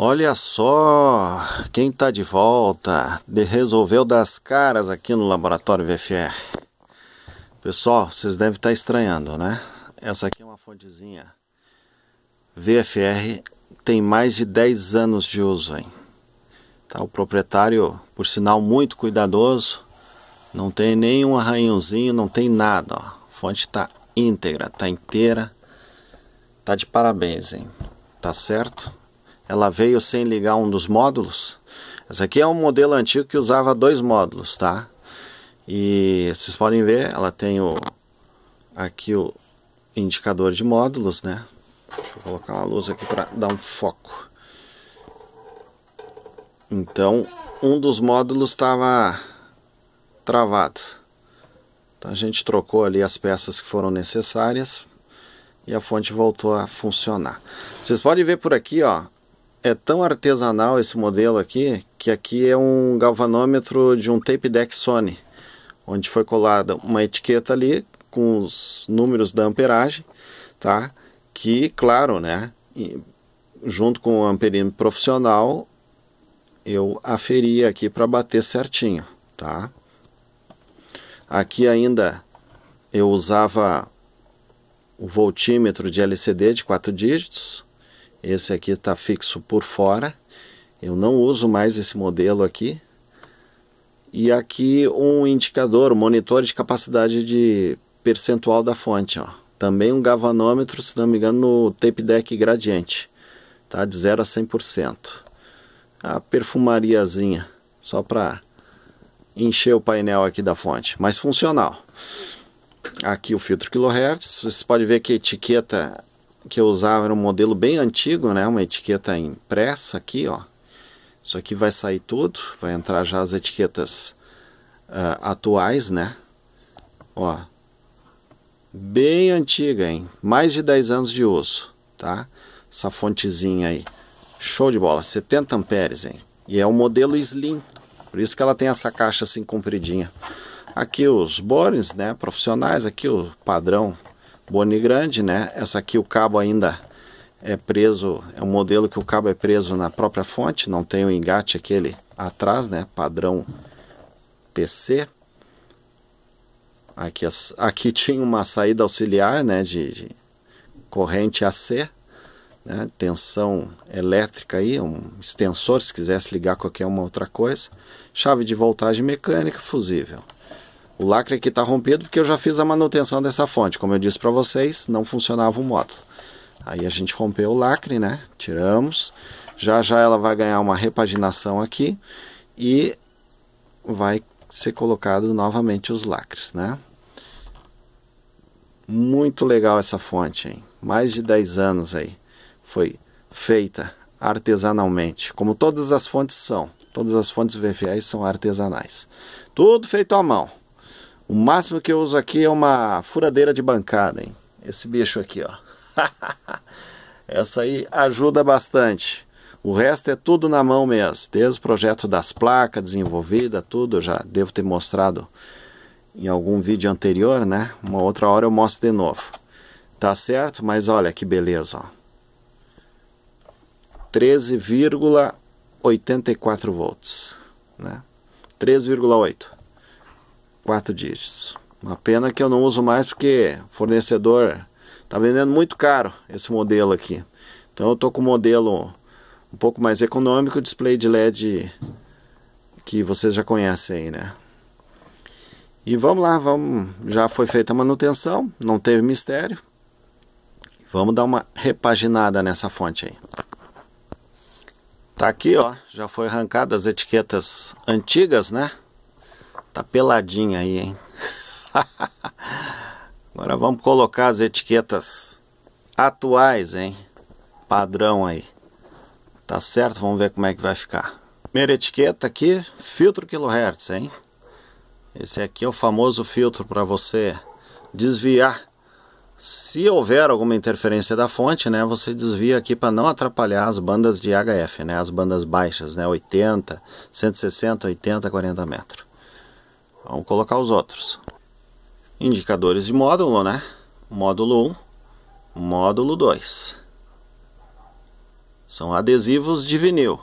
Olha só, quem tá de volta, de resolveu das caras aqui no Laboratório VFR. Pessoal, vocês devem estar tá estranhando, né? Essa aqui é uma fontezinha. VFR tem mais de 10 anos de uso, hein? Tá, o proprietário, por sinal, muito cuidadoso. Não tem nenhum arranhãozinho, não tem nada, ó. A fonte tá íntegra, tá inteira. Tá de parabéns, hein? Tá certo? Ela veio sem ligar um dos módulos. Essa aqui é um modelo antigo que usava dois módulos, tá? E vocês podem ver, ela tem o aqui o indicador de módulos, né? Deixa eu colocar uma luz aqui para dar um foco. Então, um dos módulos estava travado. Então a gente trocou ali as peças que foram necessárias e a fonte voltou a funcionar. Vocês podem ver por aqui, ó, é tão artesanal esse modelo aqui, que aqui é um galvanômetro de um tape deck Sony, onde foi colada uma etiqueta ali com os números da amperagem, tá? Que, claro, né, junto com o amperímetro profissional, eu aferi aqui para bater certinho, tá? Aqui ainda eu usava o voltímetro de LCD de 4 dígitos, esse aqui está fixo por fora. Eu não uso mais esse modelo aqui. E aqui um indicador, monitor de capacidade de percentual da fonte. Ó. Também um galvanômetro se não me engano, no tape deck gradiente. Tá? De 0 a 100%. A perfumariazinha, só para encher o painel aqui da fonte, mas funcional. Aqui o filtro kHz, vocês podem ver que a etiqueta que eu usava era um modelo bem antigo, né? Uma etiqueta impressa aqui, ó. Isso aqui vai sair tudo, vai entrar já as etiquetas uh, atuais, né? Ó, bem antiga, hein? Mais de 10 anos de uso, tá? Essa fontezinha aí, show de bola, 70 amperes, hein? E é o um modelo Slim, por isso que ela tem essa caixa assim compridinha. Aqui os bornes, né, profissionais, aqui o padrão Boni grande, né? Essa aqui o cabo ainda é preso, é um modelo que o cabo é preso na própria fonte, não tem o engate aquele atrás, né? Padrão PC. Aqui, aqui tinha uma saída auxiliar, né? De, de corrente AC, né? tensão elétrica aí, um extensor se quisesse ligar qualquer uma outra coisa. Chave de voltagem mecânica, fusível. O lacre aqui está rompido porque eu já fiz a manutenção dessa fonte. Como eu disse para vocês, não funcionava o módulo. Aí a gente rompeu o lacre, né? Tiramos. Já já ela vai ganhar uma repaginação aqui e vai ser colocado novamente os lacres, né? Muito legal essa fonte, hein? Mais de 10 anos aí. Foi feita artesanalmente, como todas as fontes são. Todas as fontes VFA's são artesanais. Tudo feito à mão. O máximo que eu uso aqui é uma furadeira de bancada, hein? Esse bicho aqui, ó. Essa aí ajuda bastante. O resto é tudo na mão mesmo. Desde o projeto das placas desenvolvida, tudo. Eu já devo ter mostrado em algum vídeo anterior, né? Uma outra hora eu mostro de novo. Tá certo? Mas olha que beleza, ó. 13,84 volts, né? 13,8 quatro dígitos. Uma pena que eu não uso mais porque fornecedor está vendendo muito caro esse modelo aqui. Então eu tô com o um modelo um pouco mais econômico, display de LED que vocês já conhecem aí, né? E vamos lá, vamos, já foi feita a manutenção, não teve mistério. Vamos dar uma repaginada nessa fonte aí. Tá aqui, ó, já foi arrancada as etiquetas antigas, né? Tá peladinha aí, hein? Agora vamos colocar as etiquetas atuais, hein? Padrão aí. Tá certo? Vamos ver como é que vai ficar. Primeira etiqueta aqui, filtro kHz, hein? Esse aqui é o famoso filtro para você desviar. Se houver alguma interferência da fonte, né, você desvia aqui para não atrapalhar as bandas de HF, né, as bandas baixas, né, 80, 160, 80, 40 metros. Vamos colocar os outros. Indicadores de módulo, né? Módulo 1, módulo 2. São adesivos de vinil.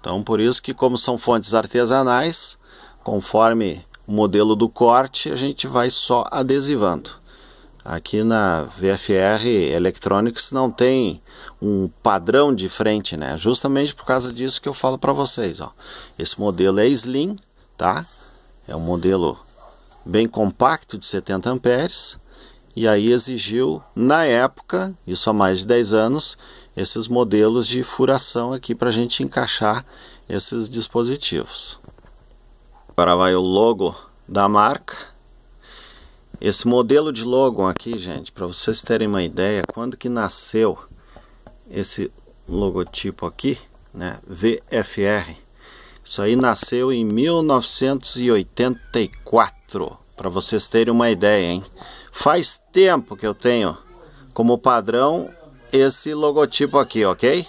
Então, por isso que como são fontes artesanais, conforme o modelo do corte, a gente vai só adesivando. Aqui na VFR Electronics não tem um padrão de frente, né? Justamente por causa disso que eu falo para vocês, ó. Esse modelo é slim, tá? É um modelo bem compacto de 70 amperes. E aí exigiu, na época, isso há mais de 10 anos, esses modelos de furação aqui para a gente encaixar esses dispositivos. Agora vai o logo da marca. Esse modelo de logo aqui, gente, para vocês terem uma ideia, quando que nasceu esse logotipo aqui, né, VFR, isso aí nasceu em 1984, para vocês terem uma ideia, hein? Faz tempo que eu tenho como padrão esse logotipo aqui, ok?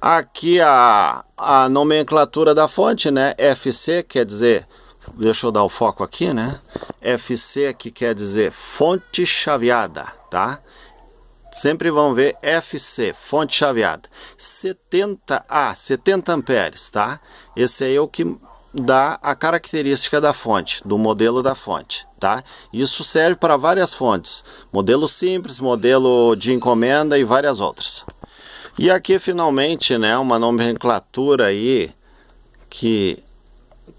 Aqui a, a nomenclatura da fonte, né? FC quer dizer, deixa eu dar o foco aqui, né? FC que quer dizer fonte chaveada, tá? sempre vão ver FC, fonte chaveada. 70 A, 70 amperes, tá? Esse aí é o que dá a característica da fonte, do modelo da fonte, tá? Isso serve para várias fontes, modelo simples, modelo de encomenda e várias outras. E aqui finalmente, né, uma nomenclatura aí que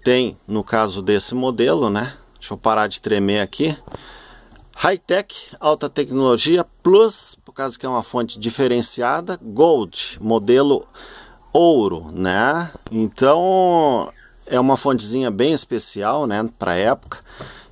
tem no caso desse modelo, né? Deixa eu parar de tremer aqui. High-tech, alta tecnologia, plus caso que é uma fonte diferenciada, Gold, modelo ouro, né? Então é uma fontezinha bem especial, né, para época.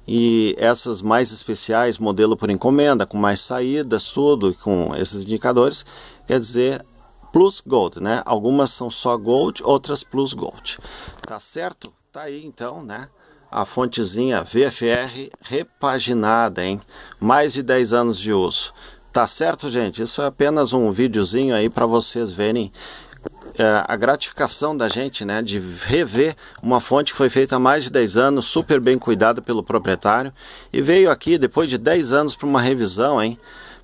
E essas mais especiais, modelo por encomenda, com mais saídas, tudo, com esses indicadores, quer dizer plus gold, né? Algumas são só gold, outras plus gold. Tá certo? Tá aí então, né? a fontezinha VFR repaginada, hein? Mais de 10 anos de uso. Tá certo, gente? Isso é apenas um videozinho aí para vocês verem é, a gratificação da gente, né, de rever uma fonte que foi feita há mais de 10 anos, super bem cuidada pelo proprietário, e veio aqui depois de 10 anos para uma revisão, hein?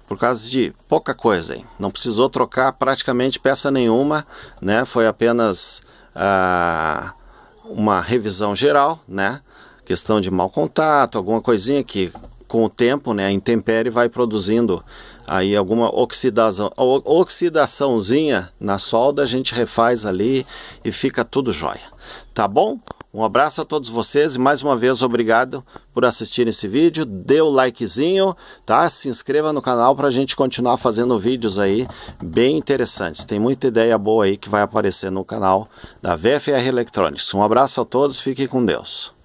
Por causa de pouca coisa, hein? Não precisou trocar praticamente peça nenhuma, né? Foi apenas ah, uma revisão geral, né? Questão de mau contato, alguma coisinha que com o tempo, né, a intempérie vai produzindo aí alguma oxidação, oxidaçãozinha na solda, a gente refaz ali e fica tudo jóia. Tá bom? Um abraço a todos vocês e mais uma vez obrigado por assistir esse vídeo. Dê o likezinho, tá? Se inscreva no canal para a gente continuar fazendo vídeos aí bem interessantes. Tem muita ideia boa aí que vai aparecer no canal da VFR Electronics. Um abraço a todos, fiquem com Deus.